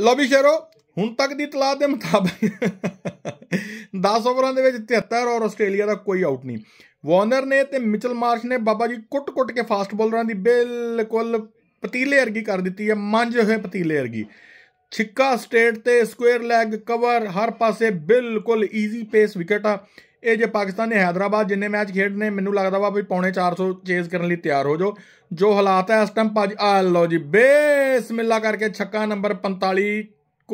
ਲਓ ਵੀ ਸ਼ੇਰੋ ਹੁਣ ਤੱਕ ਦੀ ਤਲਾਦ ਦੇ ਮੁਤਾਬਕ 10 ਓਵਰਾਂ ਦੇ ਵਿੱਚ 73 ਔਰ ਆਸਟ੍ਰੇਲੀਆ ਦਾ ਕੋਈ ਆਊਟ ਨਹੀਂ ਵਾਰਨਰ ਨੇ ਤੇ ਮਿਚਲ ਮਾਰਸ਼ ਨੇ ਬਾਬਾ ਜੀ ਕੁੱਟ-ਕੁੱਟ ਕੇ ਫਾਸਟ ਬੋਲਰਾਂ ਦੀ ਬਿਲਕੁਲ ਪਤੀਲੇ ਵਰਗੀ ਕਰ ਦਿੱਤੀ ਹੈ ਮੰਜ ਹੋਏ ਪਤੀਲੇ ਵਰਗੀ ਛਿੱਕਾ ਸਟੇਟ ਤੇ ਸਕੁਅਰ ਲੈਗ ਕਵਰ ਹਰ ਪਾਸੇ ਬਿਲਕੁਲ ਈਜ਼ੀ ਪੇਸ ਵਿਕਟਾ ਇਹ ਜੇ ਪਾਕਿਸਤਾਨ ਨੇ ਹైదరాబాద్ ਜਿੰਨੇ ਮੈਚ ਖੇਡਨੇ ਮੈਨੂੰ ਲੱਗਦਾ ਵਾ ਵੀ ਪੌਣੇ 400 ਚੇਜ਼ ਕਰਨ ਲਈ ਤਿਆਰ ਹੋ ਜੋ ਜੋ ਹਾਲਾਤ ਹੈ ਇਸ ਟਾਈਮ ਭੱਜ ਆ ਲਓ ਜੀ ਬਿਸਮਿਲ੍ਲਾ ਕਰਕੇ ਛੱਕਾ ਨੰਬਰ 45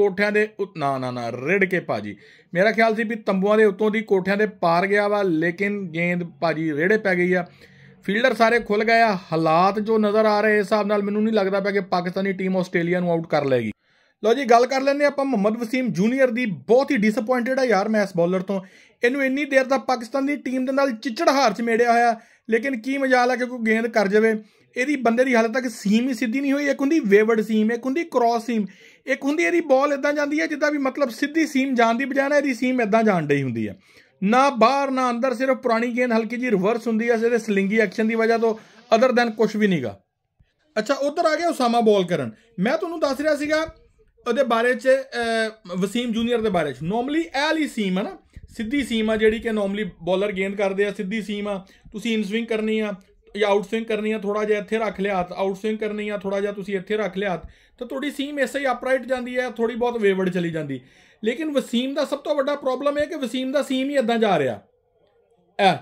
ਕੋਠਿਆਂ ਦੇ ਨਾ ਨਾ ਨਾ ਰਿੜ ਕੇ ਭਾਜੀ ਮੇਰਾ ਖਿਆਲ ਸੀ ਵੀ ਤੰਬੂਆਂ ਦੇ ਉੱਤੋਂ ਦੀ ਕੋਠਿਆਂ ਦੇ ਪਾਰ ਗਿਆ ਵਾ ਲੇਕਿਨ ਗੇਂਦ ਭਾਜੀ ਰੇੜੇ ਪੈ ਗਈ ਆ ਫੀਲਡਰ ਸਾਰੇ ਖੁੱਲ ਗਏ ਆ ਹਾਲਾਤ ਜੋ ਨਜ਼ਰ ਆ ਰਹੇ ਇਸ ਹਿਸਾਬ ਨਾਲ ਮੈਨੂੰ ਨਹੀਂ ਲੱਗਦਾ ਪਿਆ ਕਿ ਪਾਕਿਸਤਾਨੀ ਟੀਮ ਆਸਟ੍ਰੇਲੀਆ ਨੂੰ ਆਊਟ ਕਰ ਲਏਗੀ ਲੋ ਜੀ ਗੱਲ ਕਰ ਲੈਂਦੇ ਆਪਾਂ ਮੁਹੰਮਦ ਵਸੀਮ ਜੂਨੀਅਰ ਦੀ ਬਹੁਤ ਹੀ ਡਿਸਪਾਇੰਟਡ ਆ ਯਾਰ ਮੈਂ ਇਸ ਬੌਲਰ ਤੋਂ ਇਹਨੂੰ ਇੰਨੀ ਦੇਰ ਦਾ ਪਾਕਿਸਤਾਨ ਦੀ ਟੀਮ ਦੇ ਨਾਲ ਚਿੱਚੜ ਹਾਰ ਚ ਮੇੜਿਆ ਹੋਇਆ ਲੇਕਿਨ ਕੀ ਮਜਾਲ ਆ ਕਿ ਕੋਈ ਗੇਂਦ ਕਰ ਜਾਵੇ ਇਹਦੀ ਬੰਦੇ ਦੀ ਹਾਲਤ ਤੱਕ ਸੀਮ ਹੀ ਸਿੱਧੀ ਨਹੀਂ ਹੋਈ ਇੱਕ ਹੁੰਦੀ ਵੇਵਰਡ ਸੀਮ ਇੱਕ ਹੁੰਦੀ ਕ੍ਰਾਸ ਸੀਮ ਇੱਕ ਹੁੰਦੀ ਇਹਦੀ ਬਾਲ ਇਦਾਂ ਜਾਂਦੀ ਹੈ ਜਿੱਦਾਂ ਵੀ ਮਤਲਬ ਸਿੱਧੀ ਸੀਮ ਜਾਣ ਦੀ ਬਜਾਏ ਇਹਦੀ ਸੀਮ ਇਦਾਂ ਜਾਣ ਡਈ ਹੁੰਦੀ ਹੈ ਨਾ ਬਾਹਰ ਨਾ ਅੰਦਰ ਸਿਰਫ ਪੁਰਾਣੀ ਗੇਂਦ ਹਲਕੀ ਜੀ ਰਿਵਰਸ ਹੁੰਦੀ ਹੈ ਦੇ ਸਲਿੰਗੀ ਐਕਸ਼ਨ ਦੀ ਵਜ੍ਹਾ ਤੋਂ ਅਦਰ ਦੈਨ ਕੁਝ ਵੀ ਨਹੀਂਗਾ ਅੱਛਾ ਉਧਰ ਆ ਗਿਆ ਉਸਾਮਾ ਬਾਲ ਕਰਨ ਮੈਂ ਤੁਹਾਨੂੰ ਦੱਸ ਰਿਹਾ ਸੀਗਾ ਉਹਦੇ ਬਾਰੇ ਚ ਵਸੀਮ ਜੂਨੀਅਰ ਦੇ ਬਾਰੇ ਚ ਨਾਰਮਲੀ ਇਹ ਵਾਲੀ ਸੀਮ ਹੈ ਨਾ ਸਿੱਧੀ ਸੀਮ ਆ ਜਿਹੜੀ ਕਿ ਨਾਰਮਲੀ ਬੋਲਰ ਗੇਂਦ ਕਰਦੇ ਆ ਸਿੱਧੀ ਸੀਮ ਆ ਤੁਸੀਂ ਇਨ ਸਵਿੰਗ ਕਰਨੀ ਆ ਜਾਂ ਆਊਟ ਸਵਿੰਗ ਕਰਨੀ ਆ ਥੋੜਾ ਜਿਹਾ ਇੱਥੇ ਰੱਖ ਲਿਆ ਆਊਟ ਸਵਿੰਗ ਕਰਨੀ ਆ ਥੋੜਾ ਜਿਹਾ ਤੁਸੀਂ ਇੱਥੇ ਰੱਖ ਲਿਆ ਤਾਂ ਤੁਹਾਡੀ ਸੀਮ ਐਸੇ ਹੀ ਅਪਰਾਈਟ ਜਾਂਦੀ ਆ ਥੋੜੀ ਬਹੁਤ ਵੇਵਰਡ ਚਲੀ ਜਾਂਦੀ ਲੇਕਿਨ ਵਸੀਮ ਦਾ ਸਭ ਤੋਂ ਵੱਡਾ ਪ੍ਰੋਬਲਮ ਹੈ ਕਿ ਵਸੀਮ ਦਾ ਸੀਮ ਹੀ ਇਦਾਂ ਜਾ ਰਿਹਾ ਐ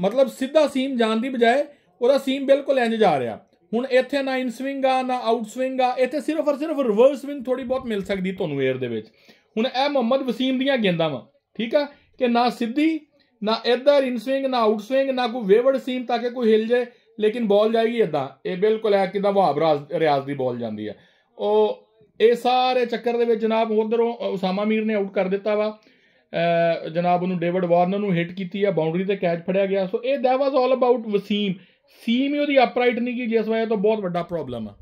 ਮਤਲਬ ਸਿੱਧਾ ਸੀਮ ਜਾਣ ਦੀ ਬਜਾਏ ਉਹਦਾ ਸੀਮ ਬਿਲਕੁਲ ਇੰਜ ਜਾ ਰਿਹਾ ਹੁਣ ਇੱਥੇ ਨਾ ਇਨ ਸਵਿੰਗ ਆ ਨਾ ਆਊਟ ਸਵਿੰਗ ਆ ਇੱਥੇ ਸਿਰਫ ਔਰ ਸਿਰਫ ਰਿਵਰਸ ਸਵਿੰਗ ਥੋੜੀ ਬਹੁਤ ਮਿਲ ਸਕਦੀ ਤੁਹਾਨੂੰ 에ਅਰ ਦੇ ਵਿੱਚ ਹੁਣ ਇਹ ਮੁਹੰਮਦ ਵਸੀਮ ਦੀਆਂ ਗੇਂਦਾਂ ਵਾ ਠੀਕ ਆ ਕਿ ਨਾ ਸਿੱਧੀ ਨਾ ਇਧਰ ਇਨ ਸਵਿੰਗ ਨਾ ਆਊਟ ਸਵਿੰਗ ਨਾ ਕੋਈ ਵੇਵਰਡ ਸੀਮ ਤਾਂ ਕਿ ਕੋਈ ਹਿਲ ਜਾਏ ਲੇਕਿਨ ਬਾਲ ਜਾਏਗੀ ਇਦਾਂ ਇਹ ਬਿਲਕੁਲ ਹੈ ਕਿਦਾਂ ਵਾਹਬ ਰਿਆਜ਼ ਦੀ ਬਾਲ ਜਾਂਦੀ ਆ ਉਹ ਇਹ ਸਾਰੇ ਚੱਕਰ ਦੇ ਵਿੱਚ ਜਨਾਬ ਉਧਰੋਂ ਉਸਾਮਾ ਮੀਰ ਨੇ ਆਊਟ ਕਰ ਦਿੱਤਾ ਵਾ ਜਨਾਬ ਉਹਨੂੰ ਡੇਵਿਡ ਵਾਰਨਰ ਨੂੰ ਹਿੱਟ ਕੀਤੀ ਆ ਬਾਉਂਡਰੀ ਤੇ ਕੈਚ ਫੜਿਆ ਗਿਆ ਸੋ ਇਹ that was all about Wasim seam ਹੀ ਉਹਦੀ ਅਪਰਾਈਟ ਨਹੀਂ ਕੀ ਜਿਸ ਵਜ੍ਹਾ ਤੋਂ ਬਹੁਤ ਵੱਡਾ ਪ੍ਰੋਬਲਮ ਆ